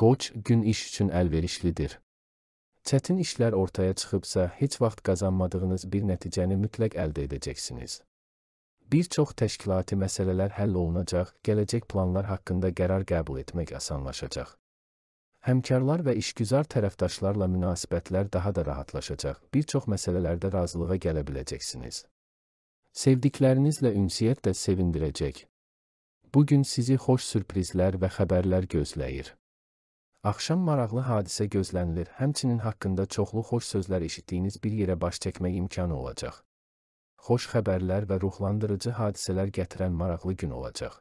Qoç gün iş üçün əlverişlidir. Çətin işlər ortaya çıxıbsa, heç vaxt qazanmadığınız bir nəticəni mütləq əldə edəcəksiniz. Bir çox təşkilati məsələlər həll olunacaq, gələcək planlar haqqında qərar qəbul etmək asanlaşacaq. Həmkarlar və işgüzar tərəfdaşlarla münasibətlər daha da rahatlaşacaq. Bir çox məsələlərdə razılığa gələ biləcəksiniz. Sevdiklərinizlə ünsiyyət də sevindirəcək. Bu gün sizi xoş sürprizlər və xəbərlər gözləyir. Axşam maraqlı hadisə gözlənilir, həmçinin haqqında çoxlu xoş sözlər eşitdiyiniz bir yerə baş çəkmək imkanı olacaq. Xoş xəbərlər və ruhlandırıcı hadisələr gətirən maraqlı gün olacaq.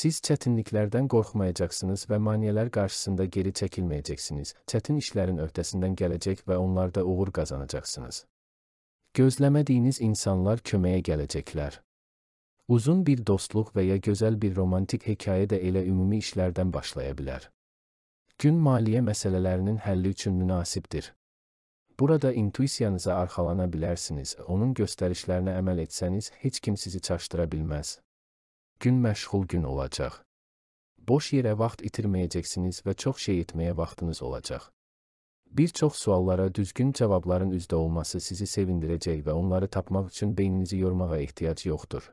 Siz çətinliklərdən qorxmayacaqsınız və maneələr qarşısında geri çəkilməyəcəksiniz. Çətin işlərin öhdəsindən gələcək və onlarda uğur qazanacaqsınız. Gözləmədiyiniz insanlar köməyə gələcəklər. Uzun bir dostluq və ya gözəl bir romantik hekayə də elə ümumi işlərdən başlaya bilər gün maliyyə məsələlərinin həlli üçün münasibdir. Burada intuisiyanıza arxalana bilərsiniz, onun göstərişlərinə əməl etsəniz, heç kim sizi çaşdıra bilməz. Gün məşğul gün olacaq. Boş yerə vaxt itirməyəcəksiniz və çox şey etməyə vaxtınız olacaq. Bir çox suallara düzgün cavabların üzdə olması sizi sevindirəcək və onları tapmaq üçün beyninizi yormağa ehtiyac yoxdur.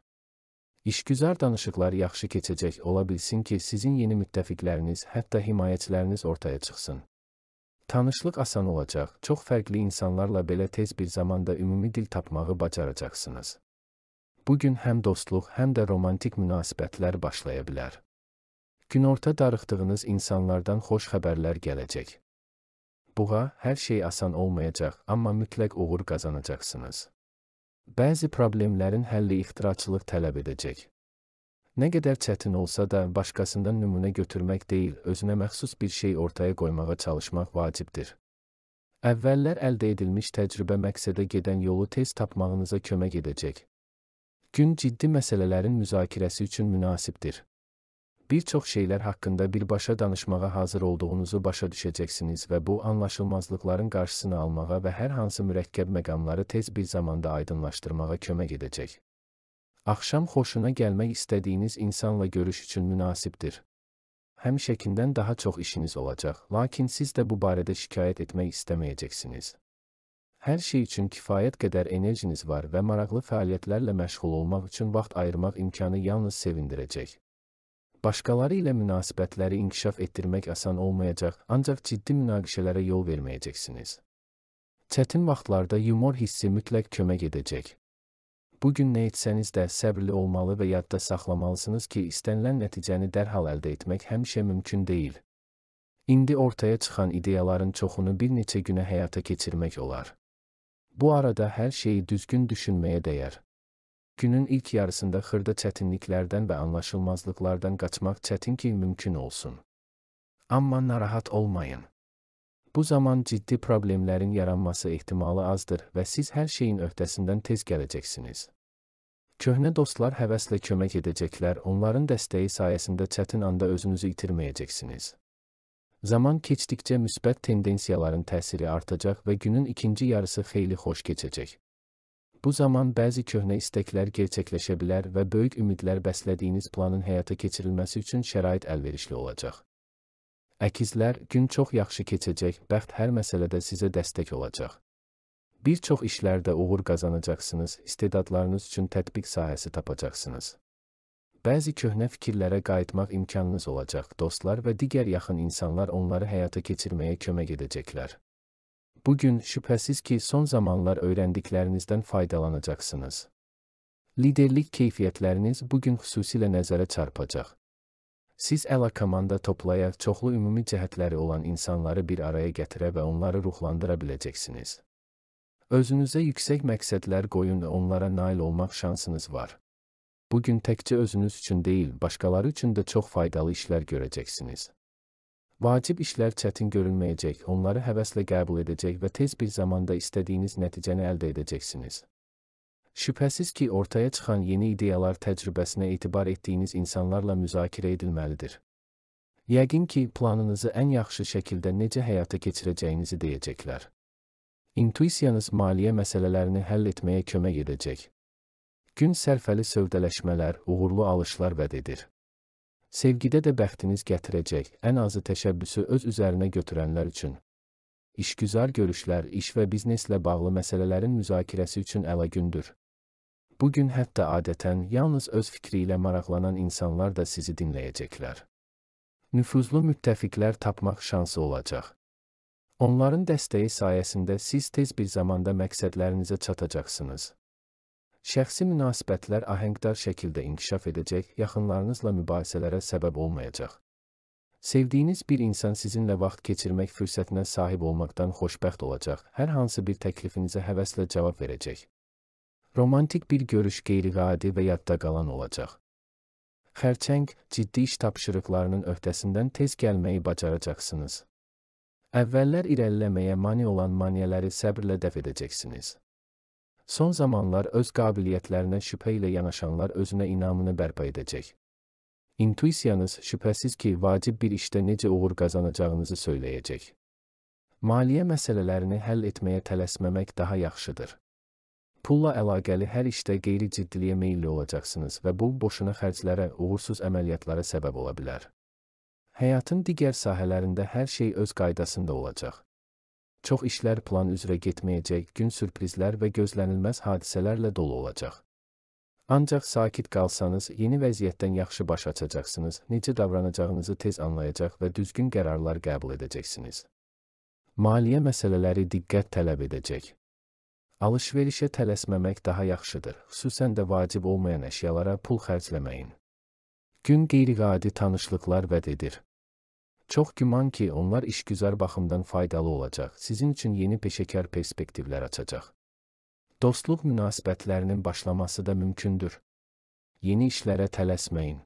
İşgüzar danışıqlar yaxşı keçəcək ola bilsin ki, sizin yeni müttəfiqləriniz, hətta himayəçiləriniz ortaya çıxsın. Tanışlıq asan olacaq, çox fərqli insanlarla belə tez bir zamanda ümumi dil tapmağı bacaracaqsınız. Bugün həm dostluq, həm də romantik münasibətlər başlaya bilər. Günorta darıxdığınız insanlardan xoş xəbərlər gələcək. Buğa hər şey asan olmayacaq, amma mütləq uğur qazanacaqsınız. Bəzi problemlərin həlli ixtiraçılıq tələb edəcək. Nə qədər çətin olsa da, başqasından nümunə götürmək deyil, özünə məxsus bir şey ortaya qoymağa çalışmaq vacibdir. Əvvəllər əldə edilmiş təcrübə məqsədə gedən yolu tez tapmağınıza kömək edəcək. Gün ciddi məsələlərin müzakirəsi üçün münasibdir bir çox şeylər haqqında birbaşa danışmağa hazır olduğunuzu başa düşəcəksiniz və bu anlaşılmazlıqların qarşısını almağa və hər hansı mürəkkəb məqamları tez bir zamanda aydınlaşdırmağa kömək edəcək. Axşam xoşuna gəlmək istədiyiniz insanla görüş üçün münasibdir. Həmişəkindən daha çox işiniz olacaq, lakin siz də bu barədə şikayət etmək istəməyəcəksiniz. Hər şey üçün kifayət qədər enerjiniz var və maraqlı fəaliyyətlərlə məşğul olmaq üçün vaxt ayırmaq imkanı yalnız sevindirəcək başqaları ilə münasibətləri inkişaf etdirmək asan olmayacaq, ancaq ciddi münaqişələrə yol verməyəcəksiniz. Çətin vaxtlarda yumor hissi mütləq kömək edəcək. Bu gün nə etsəniz də səbirli olmalı və yadda saxlamalısınız ki, istənilən nəticəni dərhal əldə etmək həmişə mümkün deyil. İndi ortaya çıxan ideyaların çoxunu bir neçə günə həyata keçirmək olar. Bu arada hər şeyi düzgün düşünməyə dəyər. Günün ilk yarısında xırda çətinliklərdən və anlaşılmazlıqlardan qaçmaq çətin ki, mümkün olsun. Amma narahat olmayın. Bu zaman ciddi problemlərin yaranması ehtimalı azdır və siz hər şeyin öhdəsindən tez gələcəksiniz. Köhnə dostlar həvəslə kömək edəcəklər, onların dəstəyi sayəsində çətin anda özünüzü itirməyəcəksiniz. Zaman keçdikcə müsbət tendensiyaların təsiri artacaq və günün ikinci yarısı xeyli xoş keçəcək. Bu zaman bəzi köhnə istəklər gerçəkləşə bilər və böyük ümidlər bəslədiyiniz planın həyata keçirilməsi üçün şərait əlverişli olacaq. Əkizlər, gün çox yaxşı keçəcək, bəxt hər məsələdə sizə dəstək olacaq. Bir çox işlərdə uğur qazanacaqsınız, istedadlarınız üçün tətbiq sahəsi tapacaqsınız bəzi köhnə fikirlərə qayıtmaq imkanınız olacaq. Dostlar və digər yaxın insanlar onları həyata keçirməyə kömək edəcəklər bu gün şübhəsiz ki, son zamanlar öyrəndiklərinizdən faydalanacaqsınız. Liderlik keyfiyyətləriniz bu gün xüsusilə nəzərə çarpacaq. Siz əla komanda toplayaraq çoxlu ümumi cəhətləri olan insanları bir araya gətirə və onları ruhlandıra biləcəksiniz. Özünüzə yüksək məqsədlər qoyun və onlara nail olmaq şansınız var. Bu gün təkcə özünüz üçün deyil, başqaları üçün də çox faydalı işlər görəcəksiniz. Vacib işlər çətin görünməyəcək, onları həvəslə qəbul edəcək və tez bir zamanda istədiyiniz nəticəni əldə edəcəksiniz. Şübhəsiz ki, ortaya çıxan yeni ideyalar təcrübəsinə etibar etdiyiniz insanlarla müzakirə edilməlidir. Yəqin ki, planınızı ən yaxşı şəkildə necə həyata keçirəcəyinizi deyəcəklər. İntuisiyanız maliyyə məsələlərini həll etməyə kömək edəcək. Gün sərfəli sövdələşmələr, uğurlu alışlar vəd edir. Sevgidə də bəxtiniz gətirəcək ən azı təşəbbüsü öz üzərinə götürənlər üçün. İşgüzar görüşlər iş və bizneslə bağlı məsələlərin müzakirəsi üçün əlagündür. Bu gün hətta adətən yalnız öz fikri ilə maraqlanan insanlar da sizi dinləyəcəklər. Nüfuzlu müttəfiqlər tapmaq şansı olacaq. Onların dəstəyi sayəsində siz tez bir zamanda məqsədlərinizə çatacaqsınız. Şəxsi münasibətlər ahəngdar şəkildə inkişaf edəcək, yaxınlarınızla mübahisələrə səbəb olmayacaq. Sevdiyiniz bir insan sizinlə vaxt keçirmək fürsətinə sahib olmaqdan xoşbəxt olacaq, hər hansı bir təklifinizə həvəslə cavab verəcək. Romantik bir görüş qeyri-adi və yadda qalan olacaq. Xərçəng ciddi iş tapşırıqlarının öhdəsindən tez gəlməyi bacaracaqsınız. Əvvəllər irəliləməyə mane olan maneələri səbrlə dəf edəcəksiniz. Son zamanlar öz qabiliyyətlərinə şübhə ilə yanaşanlar özünə inamını bərpa edəcək. İntuisiyanız şübhəsiz ki, vacib bir işdə necə uğur qazanacağınızı söyləyəcək. Maliyyə məsələlərini həll etməyə tələsməmək daha yaxşıdır. Pulla əlaqəli hər işdə qeyri-ciddiliyə meylli olacaqsınız və bu boşuna xərclərə, uğursuz əməliyyatlara səbəb ola bilər. Həyatın digər sahələrində hər şey öz qaydasında olacaq. Çox işlər plan üzrə getməyəcək, gün sürprizlər və gözlənilməz hadisələrlə dolu olacaq. Ancaq sakit qalsanız, yeni vəziyyətdən yaxşı baş açacaqsınız, necə davranacağınızı tez anlayacaq və düzgün qərarlar qəbul edəcəksiniz. Maliyyə məsələləri diqqət tələb edəcək. Alışverişə tələsməmək daha yaxşıdır, xüsusən də vacib olmayan əşyalara pul xərcləməyin. Gün qeyri-adi tanışlıqlar vəd edir. Çox güman ki, onlar işgüzar baxımdan faydalı olacaq, sizin üçün yeni peşəkar perspektivlər açacaq. Dostluq münasibətlərinin başlaması da mümkündür. Yeni işlərə tələsməyin.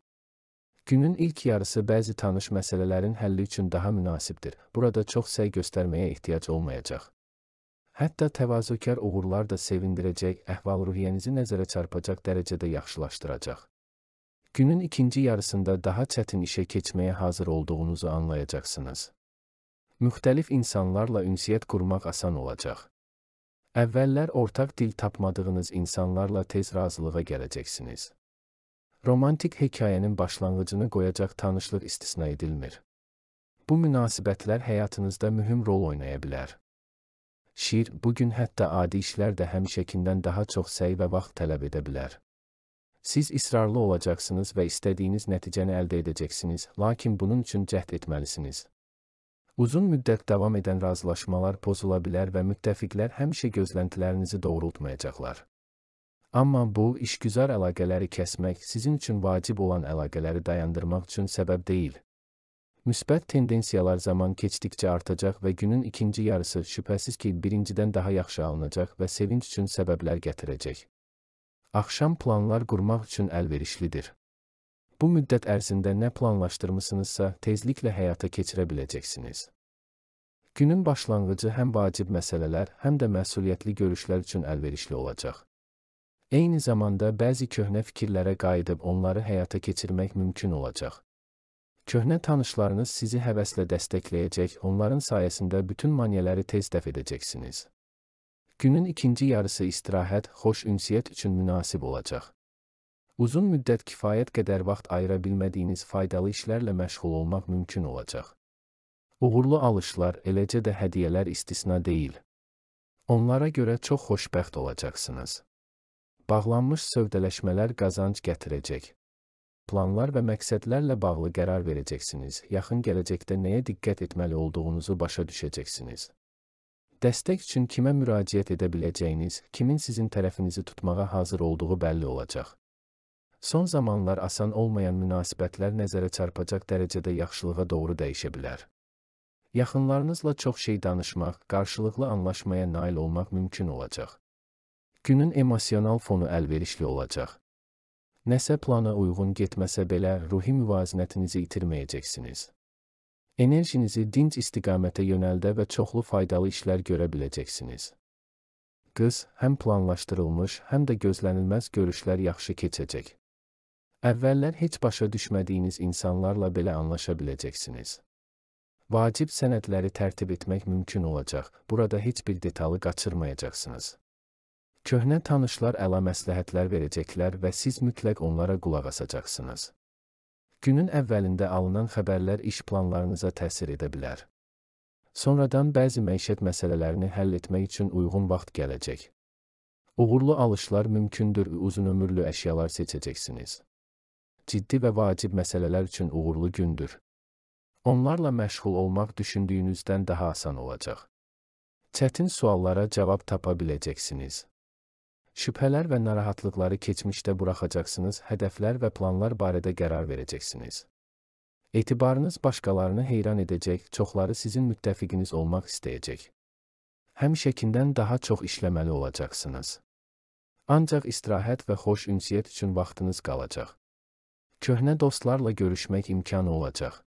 Günün ilk yarısı bəzi tanış məsələlərin həlli üçün daha münasibdir. Burada çox səy göstərməyə ehtiyac olmayacaq. Hətta təvazökar uğurlar da sevindirəcək, əhval-ruhiyyənizi nəzərə çarpacaq dərəcədə yaxşılaşdıracaq. Günün ikinci yarısında daha çətin işə keçməyə hazır olduğunuzu anlayacaqsınız. Müxtəlif insanlarla ünsiyyət qurmaq asan olacaq. Əvvəllər ortaq dil tapmadığınız insanlarla tez razılığa gələcəksiniz. Romantik hekayənin başlanğıcını qoyacaq tanışlıq istisna edilmir. Bu münasibətlər həyatınızda mühüm rol oynaya bilər. Şir bu gün hətta adi işlər də həmişəkindən daha çox səy və vaxt tələb edə bilər. Siz israrlı olacaqsınız və istədiyiniz nəticəni əldə edəcəksiniz, lakin bunun üçün cəhd etməlisiniz. Uzun müddət davam edən razılaşmalar pozula bilər və müttəfiqlər həmişə gözləntilərinizi doğrultmayacaqlar. Amma bu, işgüzar əlaqələri kəsmək sizin üçün vacib olan əlaqələri dayandırmaq üçün səbəb deyil. Müsbət tendensiyalar zaman keçdikcə artacaq və günün ikinci yarısı şübhəsiz ki, birincidən daha yaxşı alınacaq və sevinç üçün səbəblər gətirəcək. Axşam planlar qurmaq üçün əlverişlidir. Bu müddət ərzində nə planlaşdırmısınızsa, tezliklə həyata keçirə biləcəksiniz. Günün başlanğıcı həm vacib məsələlər, həm də məsuliyyətli görüşlər üçün əlverişli olacaq. Eyni zamanda bəzi köhnə fikirlərə qayıdıb onları həyata keçirmək mümkün olacaq. Köhnə tanışlarınız sizi həvəslə dəstəkləyəcək, onların sayəsində bütün maneələri tez dəf edəcəksiniz. Günün ikinci yarısı istirahət, xoş ünsiyyət üçün münasib olacaq. Uzun müddət kifayət qədər vaxt ayıra bilmədiyiniz faydalı işlərlə məşğul olmaq mümkün olacaq. Uğurlu alışlar, eləcə də hədiyyələr istisna deyil. Onlara görə çox xoşbəxt olacaqsınız. Bağlanmış sövdələşmələr qazanc gətirəcək. Planlar və məqsədlərlə bağlı qərar verəcəksiniz. Yaxın gələcəkdə nəyə diqqət etməli olduğunuzu başa düşəcəksiniz. Dəstək üçün kimə müraciət edə biləcəyiniz, kimin sizin tərəfinizi tutmağa hazır olduğu bəlli olacaq. Son zamanlar asan olmayan münasibətlər nəzərə çarpacaq dərəcədə yaxşılığa doğru dəyişə bilər. Yaxınlarınızla çox şey danışmaq, qarşılıqlı anlaşmaya nail olmaq mümkün olacaq. Günün emosional fonu əlverişli olacaq. Nəsə plana uyğun getməsə belə ruhi müvazinətinizi itirməyəcəksiniz. Enerjinizi dinc istiqamətə yönəldə və çoxlu faydalı işlər görə biləcəksiniz. Qız həm planlaşdırılmış, həm də gözlənilməz görüşlər yaxşı keçəcək. Əvvəllər heç başa düşmədiyiniz insanlarla belə anlaşa biləcəksiniz. Vacib sənədləri tərtib etmək mümkün olacaq. Burada heç bir detalı qaçırmayacaqsınız. Köhnə tanışlar əla məsləhətlər verəcəklər və siz mütləq onlara qulaq asacaqsınız. Günün əvvəlində alınan xəbərlər iş planlarınıza təsir edə bilər. Sonradan bəzi məişət məsələlərini həll etmək üçün uyğun vaxt gələcək. Uğurlu alışlar mümkündür, uzun ömürlü əşyalar seçəcəksiniz. Ciddi və vacib məsələlər üçün uğurlu gündür. Onlarla məşğul olmaq düşündüyünüzdən daha asan olacaq. Çətin suallara cavab tapa biləcəksiniz. Şübhələr və narahatlıqları keçmişdə buraxacaqsınız, hədəflər və planlar barədə qərar verəcəksiniz. Etibarınız başqalarını heyran edəcək, çoxları sizin müttəfiqiniz olmaq istəyəcək. Həmişəkindən daha çox işləməli olacaqsınız. Ancaq istirahət və xoş ünsiyyət üçün vaxtınız qalacaq. Köhnə dostlarla görüşmək imkanı olacaq.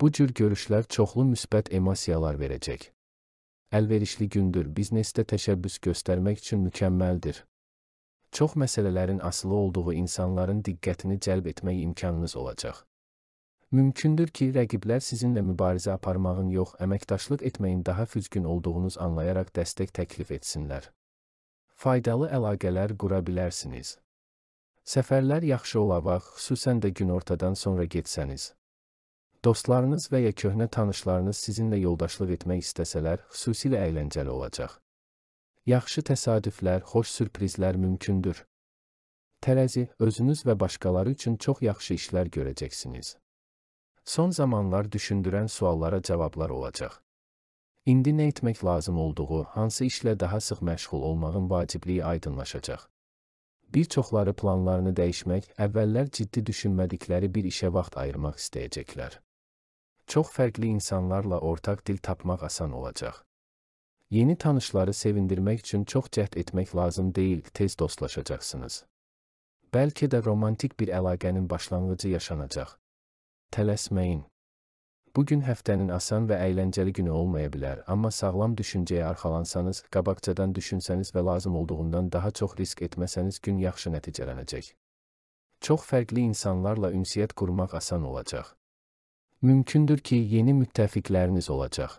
Bu cür görüşlər çoxlu müsbət emosiyalar verəcək əlverişli gündür. Biznesdə təşəbbüs göstərmək üçün mükəmməldir. Çox məsələlərin asılı olduğu insanların diqqətini cəlb etmək imkanınız olacaq. Mümkündür ki, rəqiblər sizinlə mübarizə aparmağın yox, əməkdaşlıq etməyin daha füzgün olduğunuz anlayaraq dəstək təklif etsinlər. Faydalı əlaqələr qura bilərsiniz. Səfərlər yaxşı ola bax, xüsusən də günortadan sonra getsəniz. Dostlarınız və ya köhnə tanışlarınız sizinlə yoldaşlıq etmək istəsələr, xüsusilə əyləncəli olacaq. Yaxşı təsadüflər, xoş sürprizlər mümkündür. Tərəzi, özünüz və başqaları üçün çox yaxşı işlər görəcəksiniz. Son zamanlar düşündürən suallara cavablar olacaq. İndi nə etmək lazım olduğu, hansı işlə daha sıx məşğul olmağın vacibliyi aydınlaşacaq. Bir çoxları planlarını dəyişmək, əvvəllər ciddi düşünmədikləri bir işə vaxt ayırmaq istəyəcəklər çox fərqli insanlarla ortaq dil tapmaq asan olacaq. Yeni tanışları sevindirmək üçün çox cəhd etmək lazım deyil, tez dostlaşacaqsınız. Bəlkə də romantik bir əlaqənin başlanğıcı yaşanacaq. Tələsməyin. Bu gün həftənin asan və əyləncəli günü olmaya bilər, amma sağlam düşüncəyə arxalansanız, qabaqcadan düşünsəniz və lazım olduğundan daha çox risk etməsəniz gün yaxşı nəticələnəcək. Çox fərqli insanlarla ünsiyyət qurmaq asan olacaq. Mümkündür ki, yeni müttəfiqləriniz olacaq.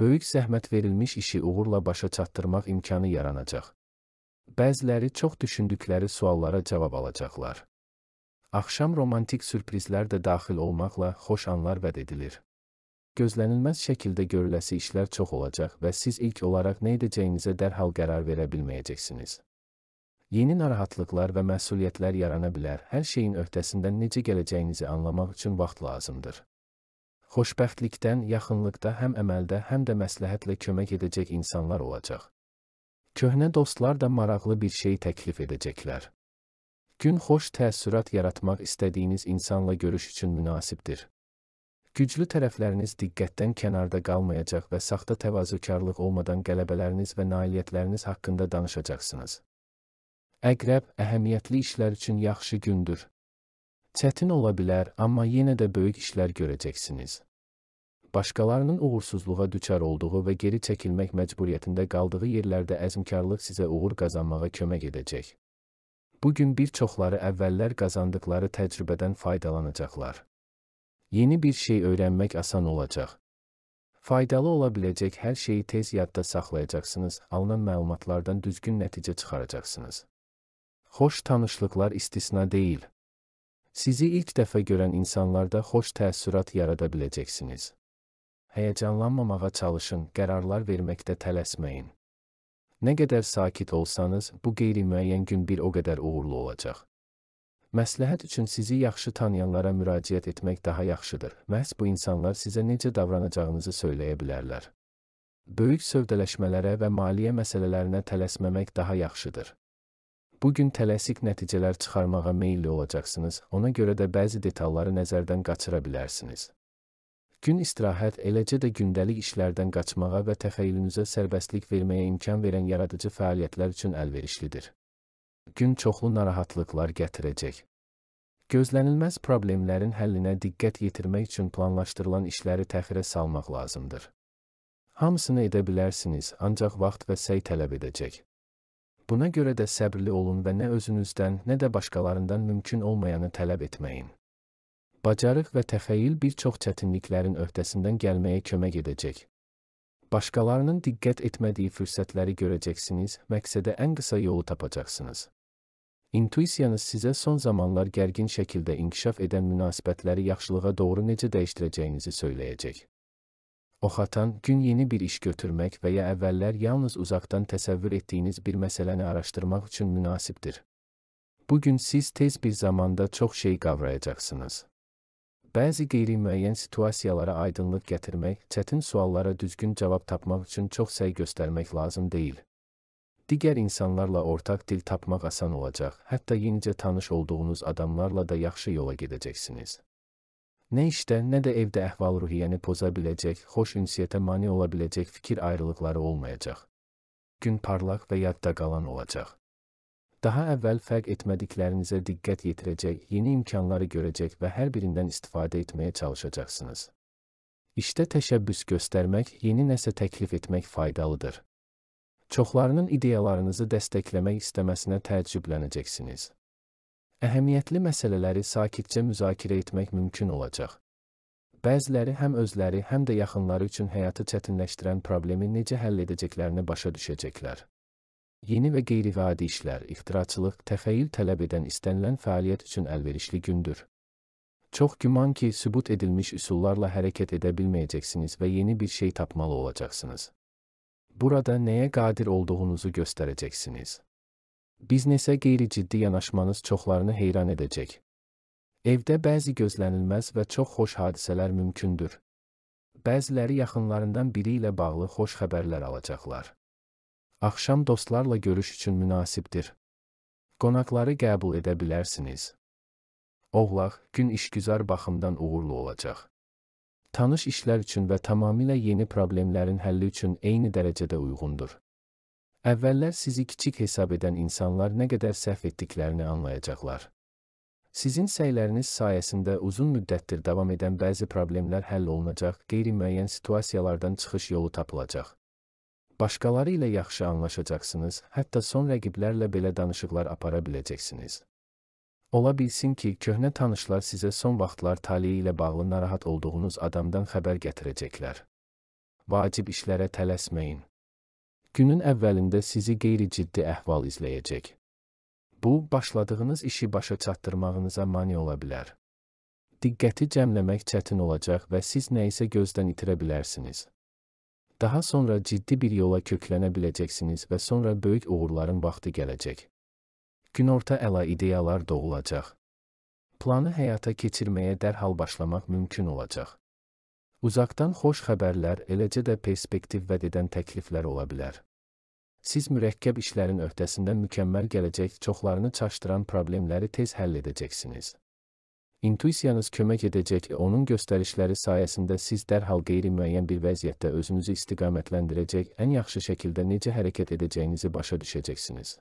Böyük zəhmət verilmiş işi uğurla başa çatdırmaq imkanı yaranacaq. Bəziləri çox düşündükləri suallara cavab alacaqlar. Axşam romantik sürprizlər də daxil olmaqla xoş anlar vəd edilir. Gözlənilməz şəkildə görüləsi işlər çox olacaq və siz ilk olaraq nə edəcəyinizə dərhal qərar verə bilməyəcəksiniz. Yeni narahatlıqlar və məsuliyyətlər yarana bilər. Hər şeyin öhdəsindən necə gələcəyinizi anlamaq üçün vaxt lazımdır. Xoşbəxtlikdən yaxınlıqda həm əməldə, həm də məsləhətlə kömək edəcək insanlar olacaq. Köhnə dostlar da maraqlı bir şey təklif edəcəklər. Gün xoş təəssürat yaratmaq istədiyiniz insanla görüş üçün münasibdir. Güclü tərəfləriniz diqqətdən kənarda qalmayacaq və saxta təvazökarlıq olmadan qələbələriniz və nailiyyətləriniz haqqında danışacaqsınız. Əqrəb əhəmiyyətli işlər üçün yaxşı gündür. Çətin ola bilər, amma yenə də böyük işlər görəcəksiniz. Başqalarının uğursuzluğa düçar olduğu və geri çəkilmək məcburiyyətində qaldığı yerlərdə əzmkarlıq sizə uğur qazanmağa kömək edəcək. Bu gün bir çoxları əvvəllər qazandıqları təcrübədən faydalanacaqlar. Yeni bir şey öyrənmək asan olacaq. Faydalı ola biləcək hər şeyi tez yadda saxlayacaqsınız, alınan məlumatlardan düzgün nəticə çıxaracaqsınız. Xoş tanışlıqlar istisna deyil. Sizi ilk dəfə görən insanlarda xoş təəssürat yarada biləcəksiniz. Həyəcanlanmamağa çalışın, qərarlar verməkdə tələsməyin. Nə qədər sakit olsanız, bu qeyri-müəyyən gün bir o qədər uğurlu olacaq. Məsləhət üçün sizi yaxşı tanıyanlara müraciət etmək daha yaxşıdır. Məhz bu insanlar sizə necə davranacağınızı söyləyə bilərlər. Böyük sövdələşmələrə və maliyyə məsələlərinə tələsməmək daha yaxşıdır. Bu gün tələsik nəticələr çıxarmağa meylli olacaqsınız. Ona görə də bəzi detalları nəzərdən qaçıra bilərsiniz. Gün istirahət eləcə də gündəlik işlərdən qaçmağa və təxəyyülünüzə sərbəstlik verməyə imkan verən yaradıcı fəaliyyətlər üçün əlverişlidir. Gün çoxlu narahatlıqlar gətirəcək. Gözlənilməz problemlərin həllinə diqqət yetirmək üçün planlaşdırılan işləri təxirə salmaq lazımdır. Hamısını edə bilərsiniz, ancaq vaxt və səy tələb edəcək. Buna görə də səbirli olun və nə özünüzdən, nə də başqalarından mümkün olmayanı tələb etməyin. Bacarıq və təxəyyül bir çox çətinliklərin öhdəsindən gəlməyə kömək edəcək. Başqalarının diqqət etmədiyi fürsətləri görəcəksiniz, məqsədə ən qısa yolu tapacaqsınız. İntuisiyanız sizə son zamanlar gərgin şəkildə inkişaf edən münasibətləri yaxşılığa doğru necə dəyişdirəcəyinizi söyləyəcək. Ox atan gün yeni bir iş götürmək və ya əvvəllər yalnız uzaqdan təsəvvür etdiyiniz bir məsələni araşdırmaq üçün münasibdir. Bu gün siz tez bir zamanda çox şey qavrayacaqsınız. Bəzi qeyri-müəyyən situasiyalara aydınlıq gətirmək, çətin suallara düzgün cavab tapmaq üçün çox səy göstərmək lazım deyil. Digər insanlarla ortaq dil tapmaq asan olacaq, hətta yenicə tanış olduğunuz adamlarla da yaxşı yola gedəcəksiniz. Nə işdə, nə də evdə əhval-ruhiyyəni poza biləcək, xoş ünsiyyətə mane ola biləcək fikir ayrılıqları olmayacaq. Gün parlaq və yadda qalan olacaq. Daha əvvəl fərq etmədiklərinizə diqqət yetirəcək, yeni imkanları görəcək və hər birindən istifadə etməyə çalışacaqsınız. İşdə təşəbbüs göstərmək, yeni nəsə təklif etmək faydalıdır. Çoxlarının ideyalarınızı dəstəkləmək istəməsinə təəccüblənəcəksiniz əhəmiyyətli məsələləri sakitcə müzakirə etmək mümkün olacaq. Bəziləri həm özləri, həm də yaxınları üçün həyatı çətinləşdirən problemi necə həll edəcəklərini başa düşəcəklər. Yeni və qeyri-adi işlər, ixtiraçılıq, təxəyyül tələb edən istənilən fəaliyyət üçün əlverişli gündür. Çox güman ki, sübut edilmiş üsullarla hərəkət edə bilməyəcəksiniz və yeni bir şey tapmalı olacaqsınız. Burada nəyə qadir olduğunuzu göstərəcəksiniz. Biznesə qeyri-ciddi yanaşmanız çoxlarını heyran edəcək. Evdə bəzi gözlənilməz və çox xoş hadisələr mümkündür. Bəziləri yaxınlarından biri ilə bağlı xoş xəbərlər alacaqlar. Axşam dostlarla görüş üçün münasibdir. Qonaqları qəbul edə bilərsiniz. Oğlaq gün işgüzar baxımdan uğurlu olacaq. Tanış işlər üçün və tamamilə yeni problemlərin həlli üçün eyni dərəcədə uyğundur. Əvvəllər sizi kiçik hesab edən insanlar nə qədər səhv etdiklərini anlayacaqlar. Sizin səyləriniz sayəsində uzun müddətdir davam edən bəzi problemlər həll olunacaq, qeyri-müəyyən situasiyalardan çıxış yolu tapılacaq. Başqaları ilə yaxşı anlaşacaqsınız, hətta son rəqiblərlə belə danışıqlar apara biləcəksiniz. Ola bilsin ki, köhnə tanışlar sizə son vaxtlar taleyi ilə bağlı narahat olduğunuz adamdan xəbər gətirəcəklər. Vacib işlərə tələsməyin Günün əvvəlində sizi qeyri-ciddi əhval izləyəcək. Bu, başladığınız işi başa çatdırmağınıza mane ola bilər. Diqqəti cəmləmək çətin olacaq və siz nə isə gözdən itirə bilərsiniz. Daha sonra ciddi bir yola köklənə biləcəksiniz və sonra böyük uğurların vaxtı gələcək. Günorta əla ideyalar doğulacaq. Planı həyata keçirməyə dərhal başlamaq mümkün olacaq. Uzaqdan xoş xəbərlər, eləcə də perspektiv vəd edən təkliflər ola bilər. Siz mürəkkəb işlərin öhdəsindən mükəmməl gələcək, çoxlarını çaşdıran problemləri tez həll edəcəksiniz. İntuisiyanız kömək edəcək, onun göstərişləri sayəsində siz dərhal qeyri-müəyyən bir vəziyyətdə özünüzü istiqamətləndirəcək, ən yaxşı şəkildə necə hərəkət edəcəyinizi başa düşəcəksiniz.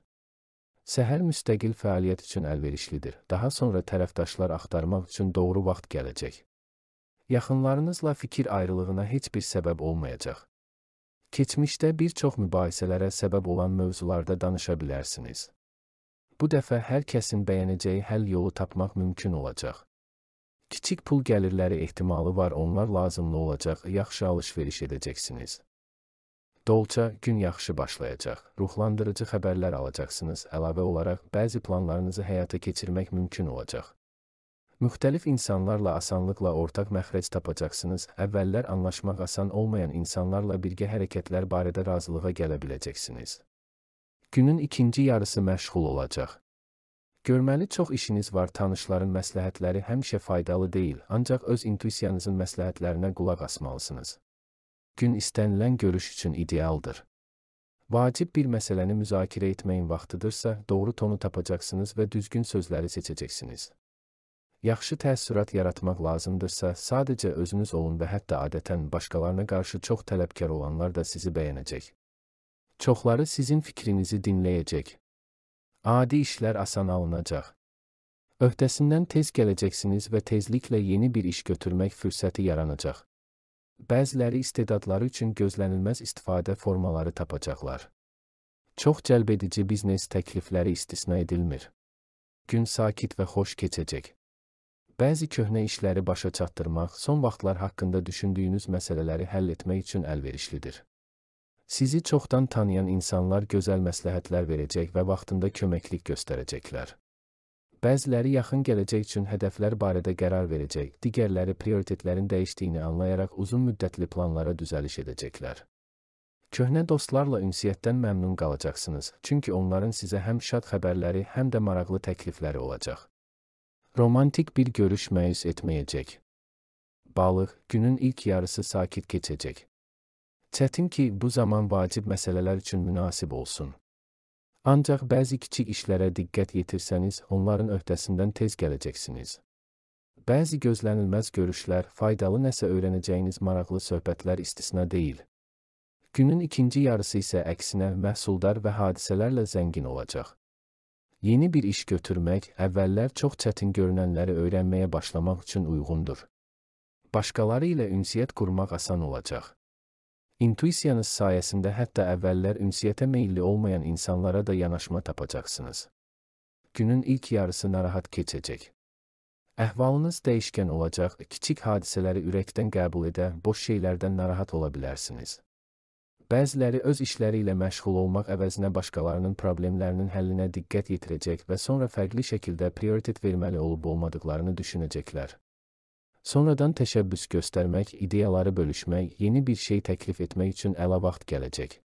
Səhər müstəqil fəaliyyət üçün əlverişlidir. Daha sonra tərəfdaşlar axtarmaq üçün doğru vaxt gələcək. Yaxınlarınızla fikir ayrılığına heç bir səbəb olmayacaq. Keçmişdə bir çox mübahisələrə səbəb olan mövzularda danışa bilərsiniz. Bu dəfə hər kəsin bəyənəcəyi həll yolu tapmaq mümkün olacaq. Kiçik pul gəlirləri ehtimalı var, onlar lazımlı olacaq, yaxşı alış-veriş edəcəksiniz. Dolca gün yaxşı başlayacaq. Ruhlandırıcı xəbərlər alacaqsınız. Əlavə olaraq bəzi planlarınızı həyata keçirmək mümkün olacaq. Müxtəlif insanlarla asanlıqla ortaq məxrəc tapacaqsınız. Əvvəllər anlaşmaq asan olmayan insanlarla birgə hərəkətlər barədə razılığa gələ biləcəksiniz. Günün ikinci yarısı məşğul olacaq. Görməli çox işiniz var, tanışların məsləhətləri həmişə faydalı deyil, ancaq öz intuisiyanızın məsləhətlərinə qulaq asmalısınız. Gün istənilən görüş üçün idealdır. Vacib bir məsələni müzakirə etməyin vaxtıdırsa, doğru tonu tapacaqsınız və düzgün sözləri seçəcəksiniz. Yaxşı təəssürat yaratmaq lazımdırsa, sadəcə özünüz olun və hətta adətən başqalarına qarşı çox tələbkar olanlar da sizi bəyənəcək. Çoxları sizin fikrinizi dinləyəcək. Adi işlər asan alınacaq. Öhdəsindən tez gələcəksiniz və tezliklə yeni bir iş götürmək fürsəti yaranacaq. Bəziləri istedadları üçün gözlənilməz istifadə formaları tapacaqlar. Çox cəlbedici biznes təklifləri istisna edilmir. Gün sakit və xoş keçəcək. Bəzi köhnə işləri başa çatdırmaq son vaxtlar haqqında düşündüyünüz məsələləri həll etmək üçün əlverişlidir. Sizi çoxdan tanıyan insanlar gözəl məsləhətlər verəcək və vaxtında köməklik göstərəcəklər. Bəziləri yaxın gələcək üçün hədəflər barədə qərar verəcək, digərləri prioritetlərin dəyişdiyini anlayaraq uzun müddətli planlara düzəliş edəcəklər. Köhnə dostlarla ünsiyyətdən məmnun qalacaqsınız, çünki onların sizə həm şad xəbərləri, həm də maraqlı təklifləri olacaq. Romantik bir görüş məyus etməyəcək. Balıq günün ilk yarısı sakit keçəcək. Çətin ki, bu zaman vacib məsələlər üçün münasib olsun. Ancaq bəzi kiçik işlərə diqqət yetirsəniz, onların öhdəsindən tez gələcəksiniz. Bəzi gözlənilməz görüşlər, faydalı nəsə öyrənəcəyiniz maraqlı söhbətlər istisna deyil. Günün ikinci yarısı isə əksinə məhsuldar və hadisələrlə zəngin olacaq. Yeni bir iş götürmək əvvəllər çox çətin görünənləri öyrənməyə başlamaq üçün uyğundur. Başqaları ilə ünsiyyət qurmaq asan olacaq. İntuisiyanız sayəsində hətta əvvəllər ünsiyyətə meylli olmayan insanlara da yanaşma tapacaqsınız. Günün ilk yarısı narahat keçəcək. Əhvalınız dəyişkən olacaq, kiçik hadisələri ürəkdən qəbul edə, boş şeylərdən narahat ola bilərsiniz. Bəziləri öz işləri ilə məşğul olmaq əvəzinə başqalarının problemlərinin həllinə diqqət yetirəcək və sonra fərqli şəkildə prioritet verməli olub-olmadıqlarını düşünəcəklər. Sonradan təşəbbüs göstərmək, ideyaları bölüşmək, yeni bir şey təklif etmək üçün əla vaxt gələcək.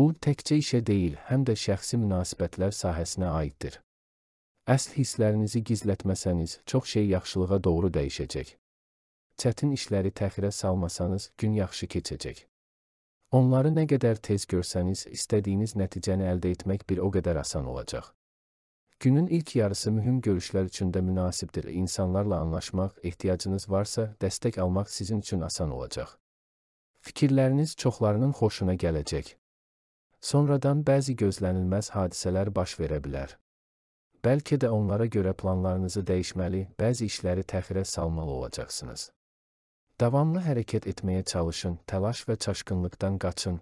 Bu təkcə işə deyil, həm də şəxsi münasibətlər sahəsinə aiddir. Əsl hisslərinizi gizlətməsəniz, çox şey yaxşılığa doğru dəyişəcək. Çətin işləri təxirə salmasanız, gün yaxşı keçəcək. Onları nə qədər tez görsəniz, istədiyiniz nəticəni əldə etmək bir o qədər asan olacaq. Günün ilk yarısı mühüm görüşlər üçün də münasibdir. İnsanlarla anlaşmaq, ehtiyacınız varsa, dəstək almaq sizin üçün asan olacaq. Fikirləriniz çoxlarının xoşuna gələcək. Sonradan bəzi gözlənilməz hadisələr baş verə bilər. Bəlkə də onlara görə planlarınızı dəyişməli, bəzi işləri təxirə salmalı olacaqsınız. Davamlı hərəkət etməyə çalışın, təlaş və çaşqınlıqdan qaçın.